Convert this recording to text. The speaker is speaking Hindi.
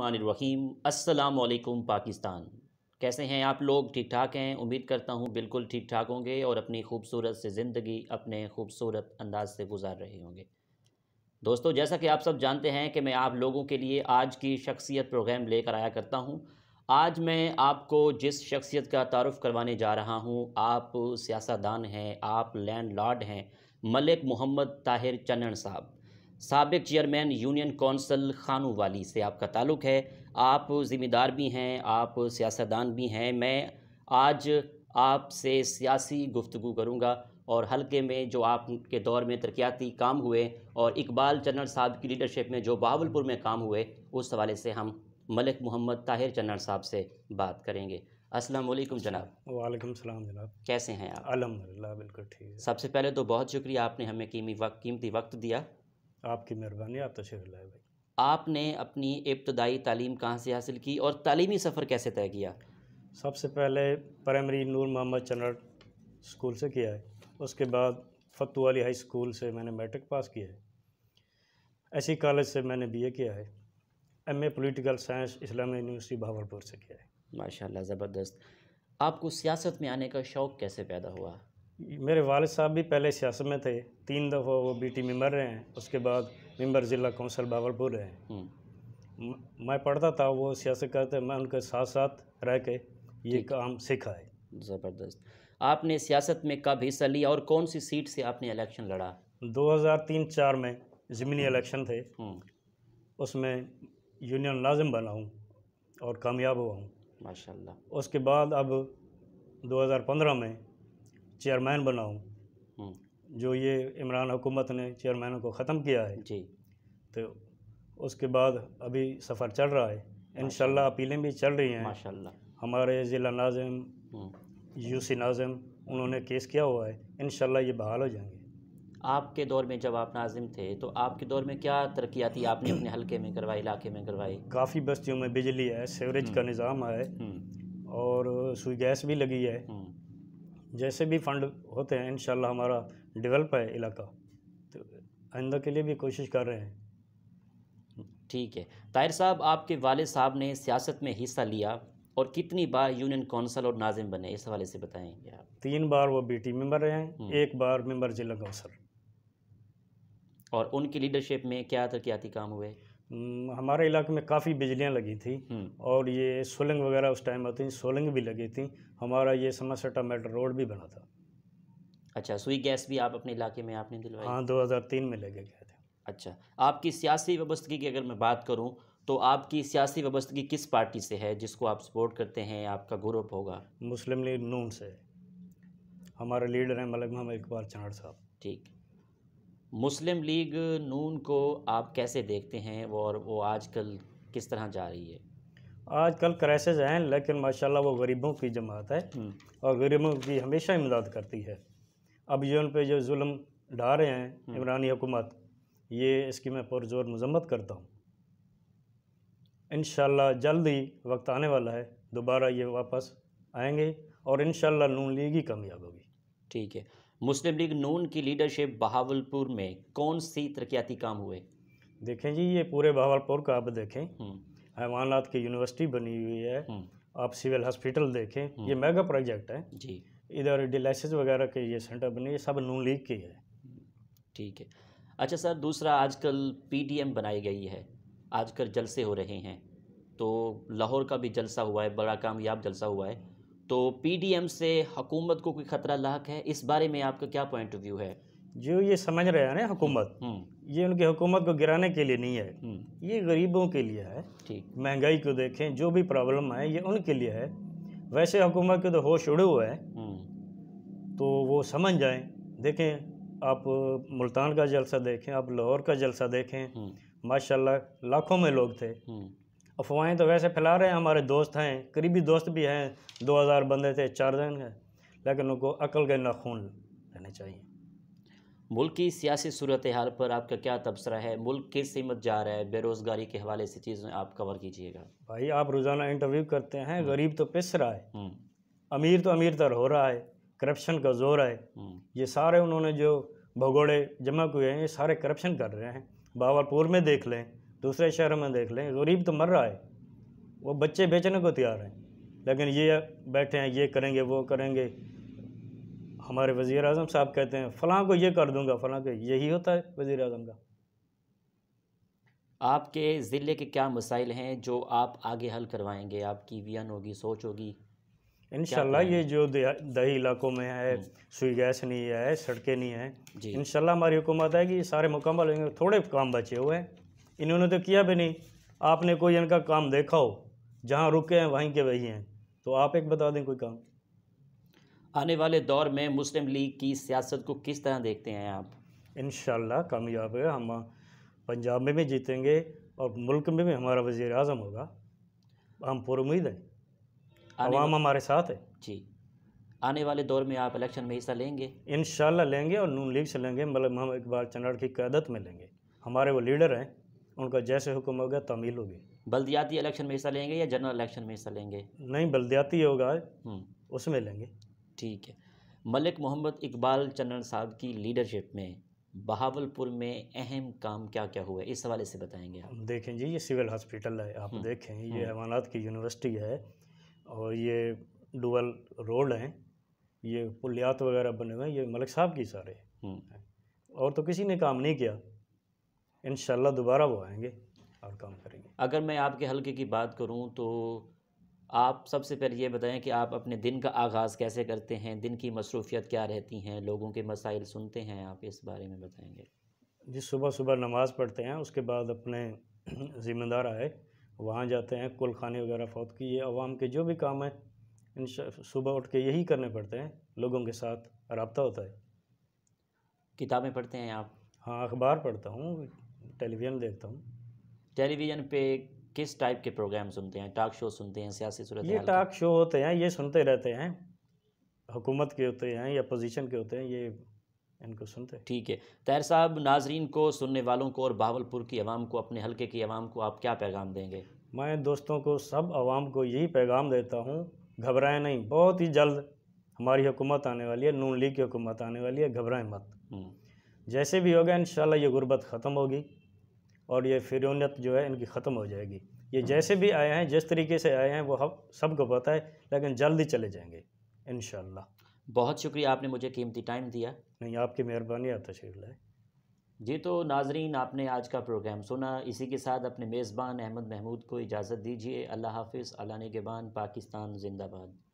रहीम अस्सलाम पाकिस्तान कैसे हैं आप लोग ठीक ठाक हैं उम्मीद करता हूँ बिल्कुल ठीक ठाक होंगे और अपनी खूबसूरत से ज़िंदगी अपने खूबसूरत अंदाज से गुजार रहे होंगे दोस्तों जैसा कि आप सब जानते हैं कि मैं आप लोगों के लिए आज की शख्सियत प्रोग्राम लेकर आया करता हूँ आज मैं आपको जिस शख्सियत का तारफ़ करवाने जा रहा हूँ आप सियासतदान हैं आप लैंड हैं मलिक मोहम्मद ताहिर चन्न साहब सबक चेयरमैन यूनियन कौंसल खानू वाली से आपका ताल्लुक है आप ज़िम्मेदार भी हैं आप सियासतदान भी हैं मैं आज आपसे सियासी गुफ्तु करूँगा और हल्के में जो आपके दौर में तरक्याती काम हुए और इकबाल चन्नर साहब की लीडरशिप में जो बहावलपुर में काम हुए उस हवाले से हम मलिक मोहम्मद ताहिर चन्नर साहब से बात करेंगे अस्सलाम वालेकुम जनाब वालेकुम सलाम जनाब कैसे हैं आप अलहमदिल्ला बिल्कुल ठीक है सबसे पहले तो बहुत शुक्रिया आपने हमें कीमती वक्त कीमती वक्त दिया आपकी मेहरबानी आप तशरी लाए भाई आपने अपनी इब्तदाई तालीम कहाँ से हासिल की और तालीमी सफ़र कैसे तय किया सबसे पहले प्राइमरी नूर मोहम्मद चनर स्कूल से किया है उसके बाद फतू अली हाई स्कूल से मैंने मैट्रिक पास किया है ऐसी कॉलेज से मैंने बीए किया है MA political science Islamic university Bahawalpur से किया है माशाल्लाह ज़बरदस्त आपको सियासत में आने का शौक़ कैसे पैदा हुआ मेरे वाल साहब भी पहले सियासत में थे तीन दफ़ा वो बीटी मेम्बर रहे हैं उसके बाद मेम्बर ज़िला कौंसल बावलपुर रहे हैं हम्म। मैं पढ़ता था वो सियासत करते मैं उनके साथ साथ रह के ये काम सीखा है ज़बरदस्त आपने सियासत में कब हिस्सा लिया और कौन सी सीट से आपने इलेक्शन लड़ा 2003-4 में ज़मीनी इलेक्शन हम्म। थे हम्म। उसमें यूनियन लाजम बना हूँ और कामयाब हुआ हूँ माशा उसके बाद अब 2015 में चेयरमैन बना हूँ हम्म। जो ये इमरान हुकूमत ने चेयरमैनों को ख़त्म किया है जी तो उसके बाद अभी सफ़र चल रहा है इन अपीलें भी चल रही हैं माशा हमारे ज़िला नाजिम हम्म। यूसी नाजिम उन्होंने केस किया हुआ है इन ये बहाल हो जाएंगे आपके दौर में जब आप नाजिम थे तो आपके दौर में क्या तरक्याती आपने अपने हल्के में करवाई इलाके में करवाई काफ़ी बस्तियों में बिजली है सीवरेज का हम्म। निज़ाम है और सुई गैस भी लगी है जैसे भी फंड होते हैं इन हमारा डेवलप है इलाका तो आइंदा के लिए भी कोशिश कर रहे हैं ठीक है ताहिर साहब आपके वाले साहब ने सियासत में हिस्सा लिया और कितनी बार यूनियन काउंसिल और नाजिम बने इस हवाले से बताएंगे आप तीन बार वो बीटी मेंबर रहे हैं हम्म। एक बार मेंबर जिला काउंसिल और उनकी लीडरशिप में क्या तरक्याती काम हुए हम्म, हमारे इलाके में काफ़ी बिजलियाँ लगी थी हम्म। और ये सोलंग वगैरह उस टाइम आती थी सोलंग भी लगी थी हमारा ये सटा मेटर रोड भी बना था अच्छा सुई गैस भी आप अपने इलाके में आपने दिलवाई हाँ 2003 में लगे गए थे अच्छा आपकी सियासी व्यवस्थगी की अगर मैं बात करूँ तो आपकी सियासी व्यवस्थगी किस पार्टी से है जिसको आप सपोर्ट करते हैं आपका ग्रुप होगा मुस्लिम लीग नून से हमारे लीडर हैं मलक मोहम्मद इकबाल चांड साहब ठीक मुस्लिम लीग नून को आप कैसे देखते हैं और वो आजकल किस तरह जा रही है आजकल क्राइसिस हैं लेकिन माशाल्लाह वो गरीबों की जमात है हम्म। और गरीबों की हमेशा इमदाद करती है अब ये उन पर जो जुल्म ढा रहे हैं हम्म। इमरानी हुकूमत ये इसकी मैं पुरजोर मजम्मत करता हूँ इन जल्द ही वक्त आने वाला है दोबारा ये वापस आएंगे और इन नून लीग ही कामयाब होगी ठीक है मुस्लिम लीग नून की लीडरशिप बहावलपुर में कौन सी तरक्याती काम हुए देखें जी ये पूरे बहावलपुर का आप देखें हैवानलात हम्म। की यूनिवर्सिटी बनी हुई है हम्म। आप सिविल हॉस्पिटल देखें ये हम्म। मेगा प्रोजेक्ट है जी इधर डिलाइसिस वगैरह के ये सेंटर बने ये सब नून लीग के है ठीक है अच्छा सर दूसरा आजकल पी बनाई गई है आजकल जलसे हो रहे हैं तो लाहौर का भी जलसा हुआ है बड़ा कामयाब जलसा हुआ है तो पीडीएम से हुकूमत को कोई ख़तरा लाक है इस बारे में आपका क्या पॉइंट ऑफ व्यू है जो ये समझ रहे हैं ना हुकूमत हम्म। ये उनकी हुकूमत को गिराने के लिए नहीं है हम्म। ये गरीबों के लिए है ठीक महंगाई को देखें जो भी प्रॉब्लम है ये उनके लिए है वैसे हुकूमत के तो होश उड़े हुए हैं हम्म। तो वो समझ जाएं देखें आप मुल्तान का जलसा देखें आप लाहौर का जलसा देखें माशाल्लाह लाखों में लोग थे अफवाहें तो वैसे फैला रहे हैं हमारे दोस्त हैं करीबी दोस्त भी हैं दो हज़ार बंदे थे चार दिन गए लेकिन उनको अकल के नाखून रहने चाहिए मुल्क की सियासी सूरत हाल पर आपका क्या तबसरा है मुल्क किस सीमत जा रहा है बेरोज़गारी के हवाले से चीज़ें आप कवर कीजिएगा भाई आप रोज़ाना इंटरव्यू करते हैं हम्म। गरीब तो पिस रहा है हम्म। अमीर तो अमीर तर हो रहा है करप्शन का जोर है हम्म। ये सारे उन्होंने जो भगोड़े जमा किए हैं ये सारे करप्शन कर रहे हैं बावरपुर में देख लें दूसरे शहर में देख लें गरीब तो मर रहा है वो बच्चे बेचने को तैयार हैं लेकिन ये बैठे हैं ये करेंगे वो करेंगे हमारे वज़ी अजम साहब कहते हैं फ़लाँ को ये कर दूंगा फलां को यही होता है वज़ी अजम का आपके ज़िले के क्या मसाइल हैं जो आप आगे हल करवाएंगे आपकी वियन होगी सोच होगी इन ये जो दही इलाकों में है हम्म। सुई गैस नहीं है सड़कें नहीं हैं इन हमारी हुकूमत है कि सारे मुकम्मल होंगे थोड़े काम बचे हुए हैं इन्होंने तो किया भी नहीं आपने कोई इनका काम देखा हो जहाँ रुके हैं वहीं के वही हैं तो आप एक बता दें कोई काम आने वाले दौर में मुस्लिम लीग की सियासत को किस तरह देखते हैं आप इन कामयाब है हम पंजाब में भी जीतेंगे और मुल्क में भी हमारा वजीर अजम होगा हम पुरुद हैं आवाम हमारे साथ है जी आने वाले दौर में आप इलेक्शन में हिस्सा लेंगे इन लेंगे और नून लीग से लेंगे मतलब हम इकबाल चंडाड़ की क्यादत में लेंगे हमारे वो लीडर हैं उनका जैसे हुक्म होगा तमील होगी बल्दियाती इलेक्शन में हिस्सा लेंगे या जनरल इलेक्शन में हिस्सा लेंगे नहीं बल्दियाती होगा हम्म। उसमें लेंगे ठीक है मलिक मोहम्मद इकबाल चन्न साहब की लीडरशिप में बहावलपुर में अहम काम क्या क्या हुआ है इस हवाले से बताएंगे आप देखें जी ये सिविल हॉस्पिटल है आप हम्म। देखें ये हैवानात हम्म। की यूनिवर्सिटी है और ये डुअल रोड हैं ये पुलियात वगैरह बने हुए हैं ये मलिक साहब की सारे और तो किसी ने काम नहीं किया इन दोबारा वो आएंगे और काम करेंगे अगर मैं आपके हल्के की बात करूँ तो आप सबसे पहले ये बताएं कि आप अपने दिन का आगाज़ कैसे करते हैं दिन की मसरूफियत क्या रहती हैं लोगों के मसाइल सुनते हैं आप इस बारे में बताएंगे जी सुबह सुबह नमाज़ पढ़ते हैं उसके बाद अपने ज़िम्मेदार आए वहाँ जाते हैं कुल खाने वगैरह फौत की ये आवाम के जो भी काम हैं इन सुबह उठ के यही करने पड़ते हैं लोगों के साथ रबता होता है किताबें पढ़ते हैं आप हाँ अखबार पढ़ता हूँ टेलीविज़न देखता हूँ टेलीविज़न पे किस टाइप के प्रोग्राम सुनते हैं टॉक शो सुनते हैं सियासी सूरत ये टॉक शो होते हैं ये सुनते रहते हैं हुकूमत के होते हैं या अपोजिशन के होते हैं ये इनको सुनते हैं ठीक है तैर साहब नाजरीन को सुनने वालों को और बावलपुर की आवाम को अपने हलके की आवाम को आप क्या पैगाम देंगे मैं दोस्तों को सब आवाम को यही पैगाम देता हूँ घबराएं नहीं बहुत ही जल्द हमारी हुकूमत आने वाली है नून लीग की हुकूमत आने वाली है घबराएं मत हम्म। जैसे भी होगा इन ये गुर्बत ख़त्म होगी और ये फिरौनीत जो है इनकी ख़त्म हो जाएगी ये हाँ। जैसे भी आए हैं जिस तरीके से आए हैं वो हम सबको पता है लेकिन जल्दी चले जाएंगे इन बहुत शुक्रिया आपने मुझे कीमती टाइम दिया नहीं आपकी मेहरबानी आता तशरीफ लाए जी तो नाजरीन आपने आज का प्रोग्राम सुना इसी के साथ अपने मेज़बान अहमद महमूद को इजाज़त दीजिए अल्लाह हाफिज़ अल्लाह बान पाकिस्तान जिंदाबाद